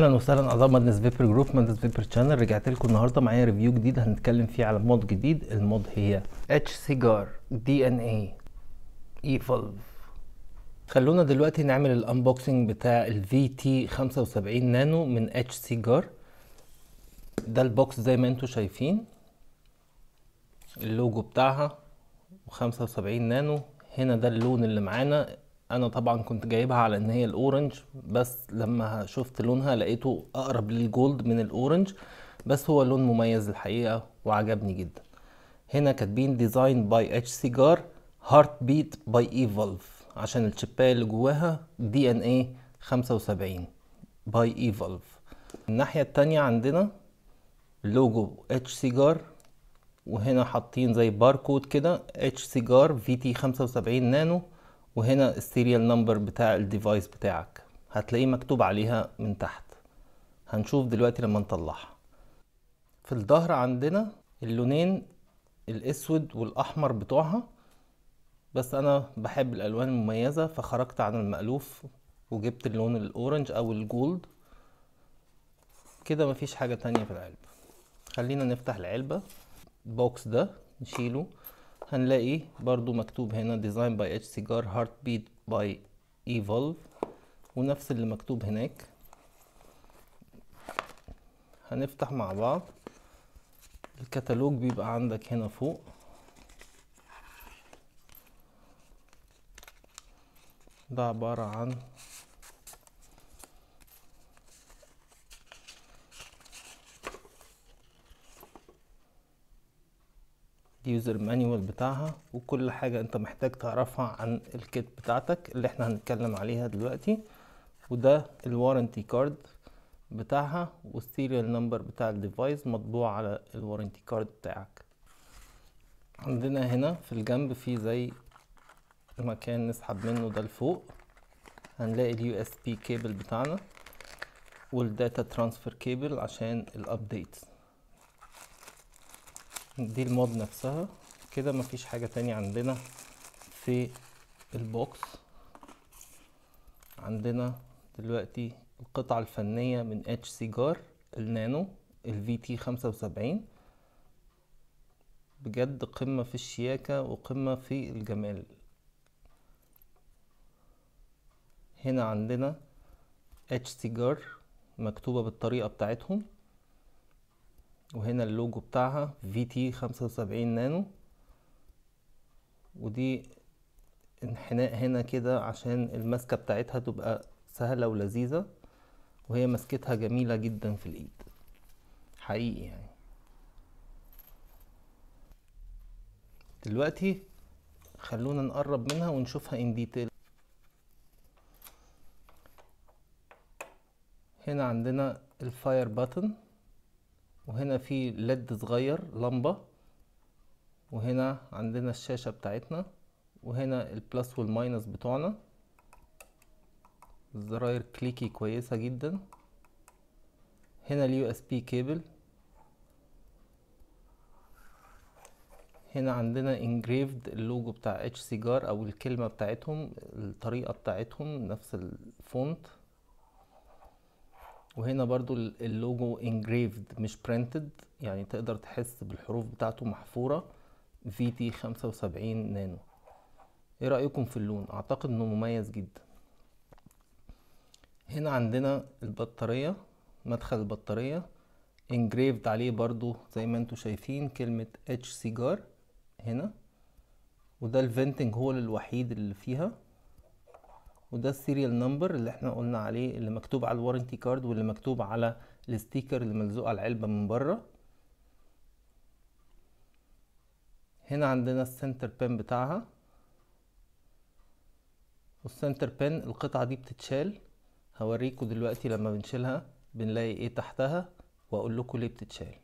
اهلا وسهلا اعضاء مجلس فيبر جروب مجلس فيبر شانل رجعت لكم النهارده معايا ريفيو جديد هنتكلم فيه على مود جديد المود هي اتش سيجار دي ان اي ايفولف خلونا دلوقتي نعمل الانبوكسنج بتاع الفي تي 75 نانو من اتش سيجار ده البوكس زي ما انتم شايفين اللوجو بتاعها و75 نانو هنا ده اللون اللي معانا انا طبعا كنت جايبها على ان هي الاورنج بس لما شفت لونها لقيته اقرب للجولد من الاورنج بس هو لون مميز الحقيقه وعجبني جدا هنا كاتبين ديزاين باي اتش سيجار هارت بيت باي ايفولف عشان الشبايه اللي جواها دي ان اي 75 باي ايفولف الناحيه التانية عندنا لوجو اتش سيجار وهنا حاطين زي باركود كده اتش سيجار في تي 75 نانو وهنا السيريال نمبر بتاع الديفايس بتاعك هتلاقيه مكتوب عليها من تحت هنشوف دلوقتي لما نطلعها في الظهر عندنا اللونين الاسود والاحمر بتوعها بس انا بحب الالوان المميزة فخرجت عن المألوف وجبت اللون الاورنج او الجولد كده مفيش حاجة تانية في العلبة خلينا نفتح العلبة البوكس ده نشيله هنلاقي برضو مكتوب هنا ديزاين باي اتش سيجار هارت بيت باي ونفس اللي مكتوب هناك هنفتح مع بعض الكتالوج بيبقى عندك هنا فوق ده عبارة عن اليوزر مانيوال بتاعها وكل حاجة انت محتاج تعرفها عن الكيت بتاعتك اللي احنا هنتكلم عليها دلوقتي وده الوارنتي كارد بتاعها والسيريال نمبر بتاع الديفايس مطبوع على الوارنتي كارد بتاعك عندنا هنا في الجنب في زي مكان نسحب منه ده لفوق هنلاقي اليو اس بي كيبل بتاعنا والداتا ترانسفير كيبل عشان الابديتس دي المود نفسها كده مفيش حاجة تاني عندنا في البوكس عندنا دلوقتي القطعة الفنية من اتش سيجار النانو الفي تي خمسة وسبعين بجد قمة في الشياكة وقمة في الجمال هنا عندنا اتش سيجار مكتوبة بالطريقة بتاعتهم وهنا اللوجو بتاعها في تي خمسة وسبعين نانو ودي انحناء هنا كده عشان المسكة بتاعتها تبقى سهلة ولذيذة وهي ماسكتها جميلة جدا في الايد حقيقي يعني دلوقتي خلونا نقرب منها ونشوفها ان ديتيل هنا عندنا الفاير باتن وهنا في ليد صغير لمبة وهنا عندنا الشاشة بتاعتنا وهنا البلس والماينس بتوعنا الزراير كليكي كويسة جدا هنا اليو اس بي كيبل هنا عندنا انجريفد اللوجو بتاع اتش سيجار او الكلمة بتاعتهم الطريقة بتاعتهم نفس الفونت وهنا برضو اللوجو engraved مش printed يعني تقدر تحس بالحروف بتاعته محفورة VT 75 نانو ايه رأيكم في اللون اعتقد انه مميز جدا هنا عندنا البطارية مدخل البطارية engraved عليه برضو زي ما انتم شايفين كلمة H سيجار هنا وده الفنتنج هول الوحيد اللي فيها وده السيريال نمبر اللي احنا قلنا عليه اللي مكتوب على الوارنتي كارد واللي مكتوب على الستيكر اللي ملزوق على العلبة من بره هنا عندنا السنتر بين بتاعها والسنتر بين القطعة دي بتتشال هوريكم دلوقتي لما بنشيلها بنلاقي ايه تحتها واقول لكم ليه بتتشال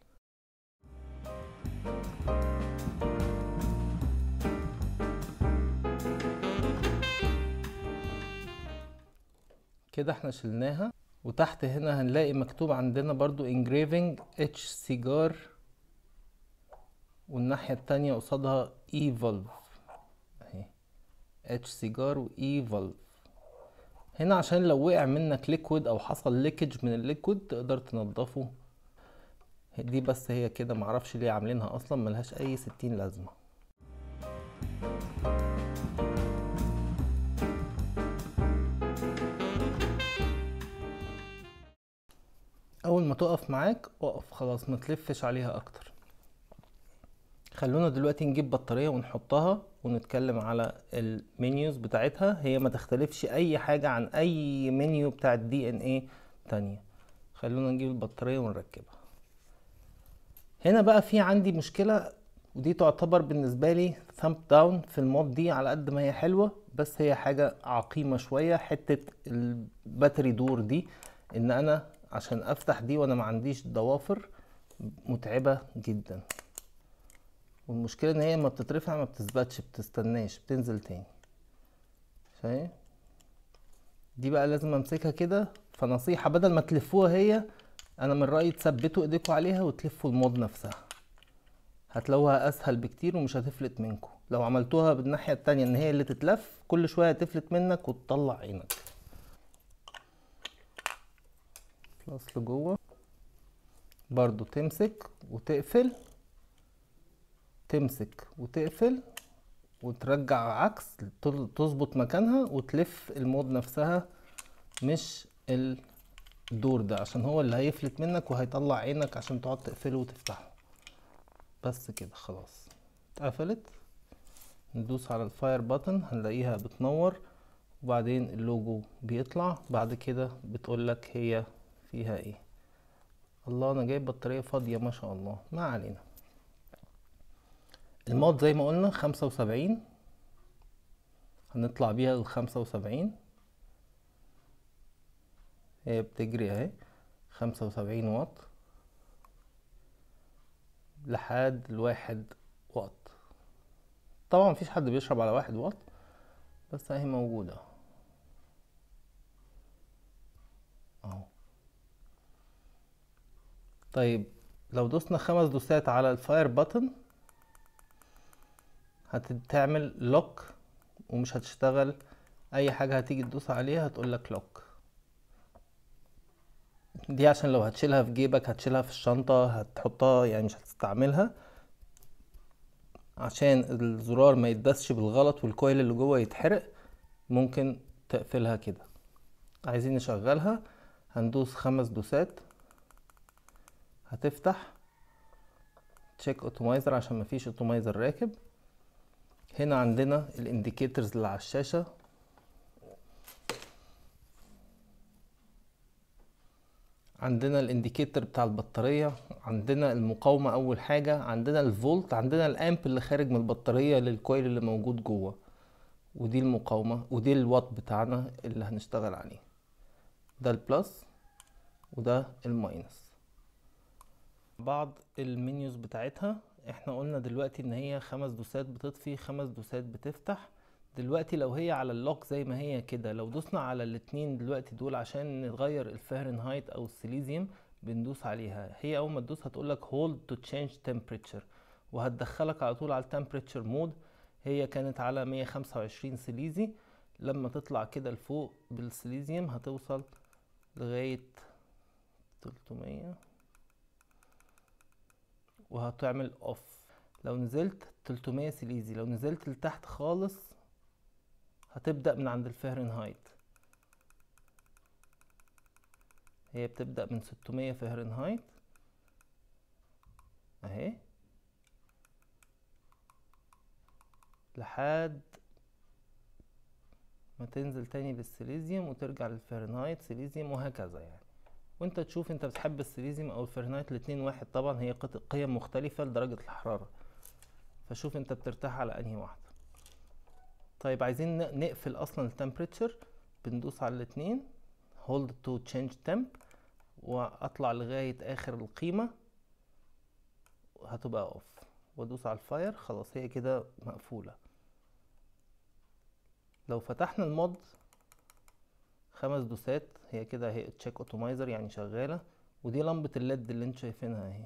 كده احنا شلناها وتحت هنا هنلاقي مكتوب عندنا برضو engraving اتش سيجار والناحية التانية قصادها اي e اهي اتش سيجار واي هنا عشان لو وقع منك ليكويد او حصل ليكج من الليكويد تقدر تنضفه دي بس هي كده معرفش ليه عاملينها اصلا ملهاش اي ستين لازمه اول ما تقف معاك اقف خلاص ما تلفش عليها اكتر خلونا دلوقتي نجيب بطاريه ونحطها ونتكلم على المنيوز بتاعتها هي ما تختلفش اي حاجه عن اي منيو بتاع الدي ان ايه تانية خلونا نجيب البطاريه ونركبها هنا بقى في عندي مشكله ودي تعتبر بالنسبه لي ثامب داون في المود دي على قد ما هي حلوه بس هي حاجه عقيمه شويه حته الباتري دور دي ان انا عشان افتح دي وانا ما عنديش ضوافر متعبه جدا والمشكله ان هي لما بتترفع ما بتثبتش بتستناش بتنزل تاني شايف دي بقى لازم امسكها كده فنصيحه بدل ما تلفوها هي انا من رايي تثبتوا ايديكوا عليها وتلفوا الموض نفسها هتلاقوها اسهل بكتير ومش هتفلت منكم لو عملتوها بالناحيه التانية ان هي اللي تتلف كل شويه هتفلت منك وتطلع عينك بلس جوه برضو تمسك وتقفل تمسك وتقفل وترجع عكس تظبط مكانها وتلف المود نفسها مش الدور ده عشان هو اللي هيفلت منك وهيطلع عينك عشان تقعد تقفله وتفتحه بس كده خلاص اتقفلت ندوس على الفاير باتن هنلاقيها بتنور وبعدين اللوجو بيطلع بعد كده بتقولك هي فيها ايه الله انا جايب بطاريه فاضيه ما شاء الله ما علينا الموت زي ما قلنا خمسة وسبعين هنطلع بيها لخمسة وسبعين هي بتجري اهي خمسة وسبعين واط لحد الواحد واط طبعا مفيش حد بيشرب على واحد واط بس اهي موجودة اهو طيب لو دوسنا خمس دوسات على الفاير بutton هتعمل لوك ومش هتشتغل اي حاجة هتيجي تدوس عليها هتقولك لوك دي عشان لو هتشيلها في جيبك هتشيلها في الشنطة هتحطها يعني مش هتستعملها عشان الزرار ما يتدسش بالغلط والكويل اللي جوه يتحرق ممكن تقفلها كده عايزين نشغلها هندوس خمس دوسات هتفتح تشيك اوتومايزر عشان مفيش اوتومايزر راكب هنا عندنا الانديكيتورز اللي على الشاشة عندنا الانديكيتور بتاع البطارية عندنا المقاومة اول حاجة عندنا الفولت عندنا الامب اللي خارج من البطارية للكويل اللي موجود جوه ودي المقاومة ودي الوات بتاعنا اللي هنشتغل عليه ده البلس وده الماينس بعض المنيوز بتاعتها احنا قلنا دلوقتي ان هي خمس دوسات بتطفي خمس دوسات بتفتح دلوقتي لو هي على اللوك زي ما هي كده لو دوسنا على الاتنين دلوقتي دول عشان نغير الفهرنهايت او السيليزيوم بندوس عليها هي اول ما تدوس هتقول لك هولد تو تشينج temperature وهتدخلك على طول على التمبريتشر مود هي كانت على 125 سيليزي لما تطلع كده لفوق بالسيليزيوم هتوصل لغايه 300 وهتعمل اوف لو نزلت 300 سليزي لو نزلت لتحت خالص هتبدأ من عند الفهرنهايت هي بتبدأ من 600 فهرنهايت اهي لحد ما تنزل تاني بالسيليزيوم وترجع للفهرنهايت سيليزيوم وهكذا يعني وانت تشوف انت بتحب السيليزيوم او الفرنايت الاتنين واحد طبعا هي قيم مختلفة لدرجة الحرارة فشوف انت بترتاح على انهي واحدة طيب عايزين نقفل اصلا التمبريتشر بندوس على الاتنين هولد تو تشينج تمب واطلع لغاية اخر القيمة هتبقى اوف وادوس على الفاير خلاص هي كده مقفولة لو فتحنا المود خمس دوسات هي كده اهي تشيك اوتومايزر يعني شغاله ودي لمبه الليد اللي انت شايفينها اهي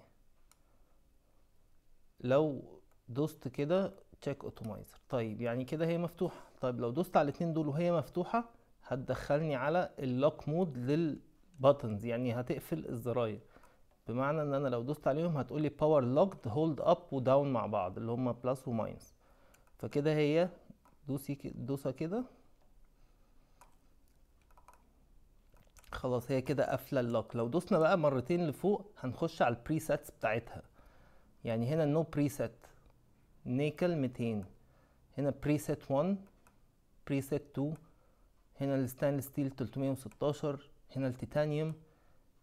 لو دوست كده تشيك اوتومايزر طيب يعني كده هي مفتوحه طيب لو دوست على الاثنين دول وهي مفتوحه هتدخلني على اللوك مود للباتنز يعني هتقفل الزراير بمعنى ان انا لو دوست عليهم هتقولي باور لوكد هولد اب وداون مع بعض اللي هما بلس وماينس فكده هي دوسي دوسه كده خلاص هي كده قافله اللوك لو دوسنا بقى مرتين لفوق هنخش على البريسيتس بتاعتها يعني هنا نو بريسيت نيكل 200 هنا بريسيت 1 بريسيت 2 هنا الستانلس ستيل 316 هنا التيتانيوم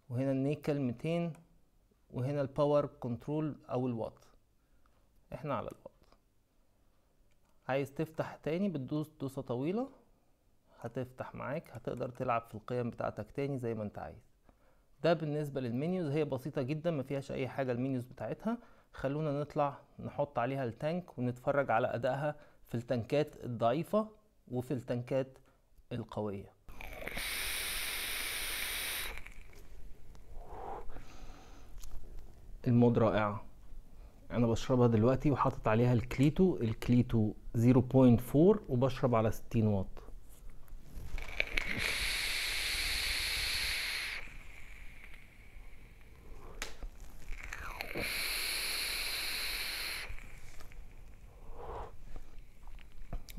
وهنا النيكل 200 وهنا الباور كنترول او الوات احنا على الوات عايز تفتح تاني بتدوس دوسة طويلة هتفتح معاك هتقدر تلعب في القيم بتاعتك تاني زي ما انت عايز ده بالنسبة للمنيوز هي بسيطة جدا ما فيهاش اي حاجة المنيوز بتاعتها خلونا نطلع نحط عليها التانك ونتفرج على ادائها في التانكات الضعيفة وفي التانكات القوية المود رائعة انا بشربها دلوقتي وحاطط عليها الكليتو الكليتو 0.4 وبشرب على 60 واط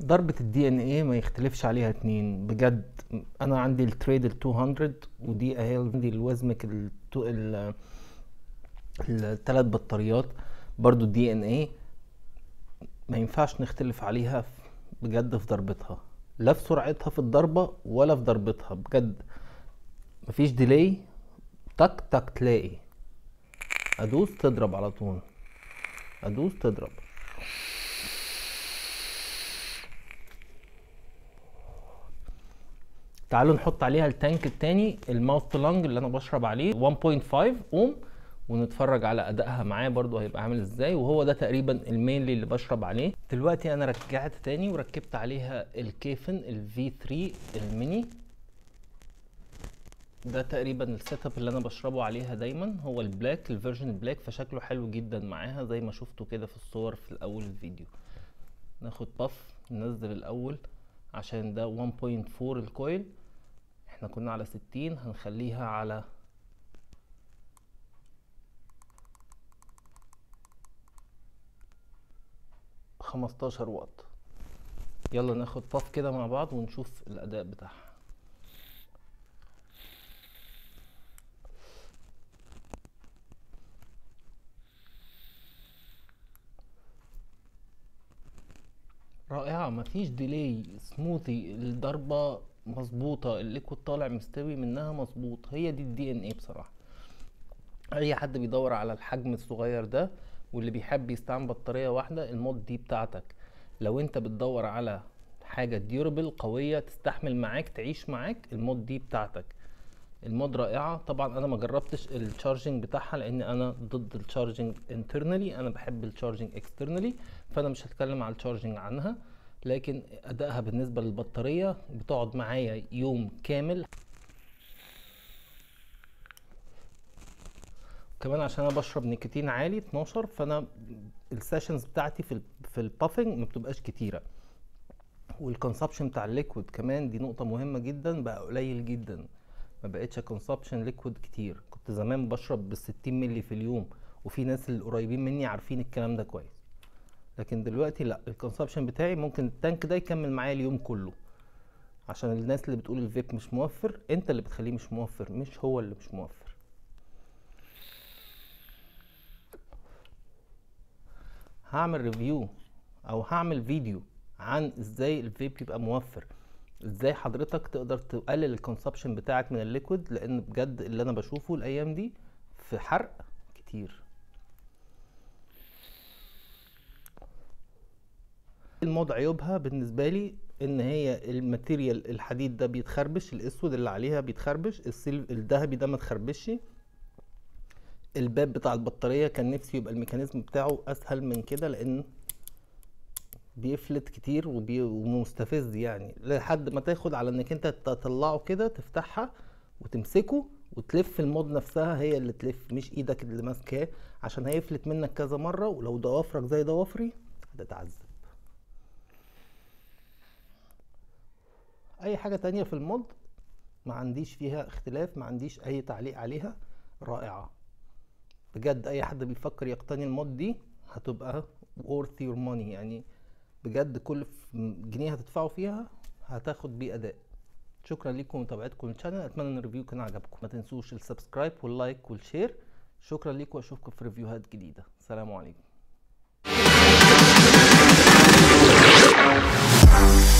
ضربة الدي ان ايه ما يختلفش عليها اتنين بجد انا عندي التريد ال 200 ودي اهي عندي الوزمك ال الثلاث بطاريات برضو الدي ان ايه ما ينفعش نختلف عليها بجد في ضربتها لا في سرعتها في الضربة ولا في ضربتها بجد مفيش ديلي تك تك تلاقي ادوس تضرب على طول ادوس تضرب تعالوا نحط عليها التانك التاني الماوث لانج اللي انا بشرب عليه 1.5 اوم ونتفرج على ادائها معاه برضو هيبقى عامل ازاي وهو ده تقريبا المين اللي بشرب عليه دلوقتي انا رجعت تاني وركبت عليها الكيفن v 3 الميني ده تقريبا السيت اب اللي انا بشربه عليها دايما هو البلاك الفيرجن البلاك فشكله حلو جدا معاها زي ما شفتوا كده في الصور في الاول الفيديو ناخد باف ننزل الاول عشان ده 1.4 الكويل احنا كنا على ستين هنخليها على خمستاشر واط يلا ناخد باف كده مع بعض ونشوف الاداء بتاعها رائعة مفيش ديلي سموثي الضربة مظبوطه الليكويد طالع مستوي منها مظبوط هي دي الدي ان ايه بصراحه اي حد بيدور على الحجم الصغير ده واللي بيحب يستعمل بطاريه واحده المود دي بتاعتك لو انت بتدور على حاجه ديوربل قويه تستحمل معاك تعيش معاك المود دي بتاعتك المود رائعه طبعا انا ما جربتش التشارجنج بتاعها لان انا ضد التشارجنج انترنالي انا بحب التشارجنج اكسترنالي فانا مش هتكلم على التشارجنج عنها لكن ادائها بالنسبه للبطاريه بتقعد معايا يوم كامل كمان عشان انا بشرب نيكوتين عالي 12 فانا السيشنز بتاعتي في في البافنج ما بتبقاش كتيره والكونسبشن بتاع الليكويد كمان دي نقطه مهمه جدا بقى قليل جدا ما بقتش كونسبشن ليكويد كتير كنت زمان بشرب بال 60 مللي في اليوم وفي ناس اللي قريبين مني عارفين الكلام ده كويس لكن دلوقتي لا الكونسبشن بتاعي ممكن التانك ده يكمل معايا اليوم كله عشان الناس اللي بتقول الفيب مش موفر انت اللي بتخليه مش موفر مش هو اللي مش موفر هعمل ريفيو او هعمل فيديو عن ازاي الفيب يبقى موفر ازاي حضرتك تقدر تقلل الكونسبشن بتاعك من الليكويد لان بجد اللي انا بشوفه الايام دي في حرق كتير الموضة عيوبها بالنسبة لي ان هي الماتيريال الحديد ده بيتخربش الاسود اللي عليها بيتخربش السيلف الذهبي ده ما تخربش الباب بتاع البطارية كان نفسي يبقى الميكانيزم بتاعه اسهل من كده لان بيفلت كتير وبي... ومستفز يعني لحد ما تاخد على انك انت تطلعه كده تفتحها وتمسكه وتلف المود نفسها هي اللي تلف مش ايدك اللي ماسكاه عشان هيفلت منك كذا مره ولو ضوافرك زي ضوافري هتتعذب اي حاجه تانية في المود ما عنديش فيها اختلاف ما عنديش اي تعليق عليها رائعه بجد اي حد بيفكر يقتني المود دي هتبقى worth your money يعني بجد كل جنيه هتدفعوا فيها هتاخد بيه اداء شكرا لكم ومتابعتكم للشانل اتمنى ان الريفيو كان عجبكم ما تنسوش السبسكرايب واللايك والشير شكرا لكم واشوفكم في ريفيوهات جديده سلام عليكم